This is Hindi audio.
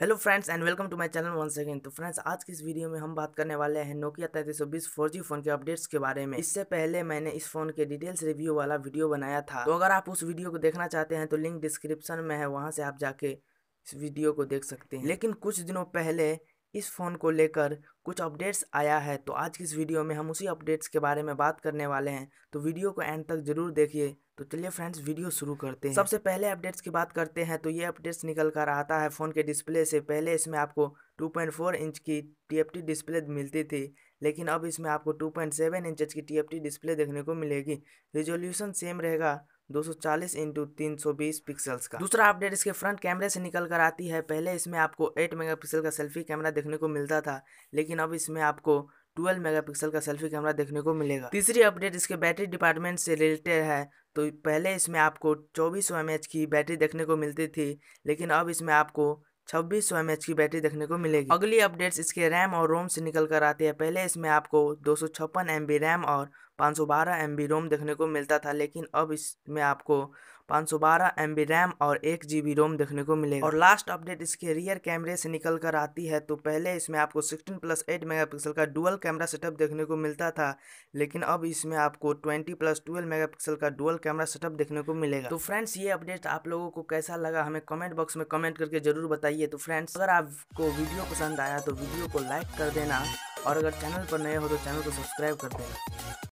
hello friends and welcome to my channel one second तो फ्रेंड्स आज की इस वीडियो में हम बात करने वाले हैं नोकिया तैंतीस सौ बीस फोर जी फोन के अपडेट्स के बारे में इससे पहले मैंने इस फोन के डिटेल्स रिव्यू वाला वीडियो बनाया था तो अगर आप उस वीडियो को देखना चाहते हैं तो लिंक डिस्क्रिप्शन में है वहाँ से आप जाके इस वीडियो को देख सकते हैं लेकिन कुछ दिनों पहले इस फ़ोन को लेकर कुछ अपडेट्स आया है तो आज की इस वीडियो में हम उसी अपडेट्स के बारे में बात करने वाले हैं तो वीडियो को एंड तक जरूर देखिए तो चलिए फ्रेंड्स वीडियो शुरू करते हैं सबसे पहले अपडेट्स की बात करते हैं तो ये अपडेट्स निकल कर आता है फ़ोन के डिस्प्ले से पहले इसमें आपको 2.4 इंच की टी डिस्प्ले मिलती थी लेकिन अब इसमें आपको 2.7 इंच की टी डिस्प्ले देखने को मिलेगी रिजोल्यूशन सेम रहेगा 240 इंटू तीन पिक्सल्स का दूसरा अपडेट इसके फ्रंट कैमरे से निकल कर आती है पहले इसमें आपको 8 मेगापिक्सल का सेल्फी कैमरा देखने को मिलता था लेकिन अब इसमें आपको 12 मेगापिक्सल का सेल्फी कैमरा देखने को मिलेगा तीसरी अपडेट इसके बैटरी डिपार्टमेंट से रिलेटेड है तो पहले इसमें आपको चौबीस सौ की बैटरी देखने को मिलती थी लेकिन अब इसमें आपको छब्बीस सौ की बैटरी देखने को मिलेगी अगली अपडेट्स इसके रैम और रोम से निकल कर आती है पहले इसमें आपको दो सौ रैम और पाँच सौ बारह एम बी रोम देखने को मिलता था लेकिन अब इसमें आपको पाँच सौ बारह एम बी रैम और एक जी बी रोम देखने को मिलेगा और लास्ट अपडेट इसके रियर कैमरे से निकल कर आती है तो पहले इसमें आपको sixteen plus eight megapixel का डुअल कैमरा सेटअप देखने को मिलता था लेकिन अब इसमें आपको twenty plus twelve megapixel का डुअल कैमरा सेटअप देखने को मिलेगा तो फ्रेंड्स ये अपडेट आप लोगों को कैसा लगा हमें कमेंट बॉक्स में कमेंट करके जरूर बताइए तो फ्रेंड्स अगर आपको वीडियो पसंद आया तो वीडियो को लाइक कर देना और अगर चैनल पर नए हो तो चैनल को सब्सक्राइब कर देना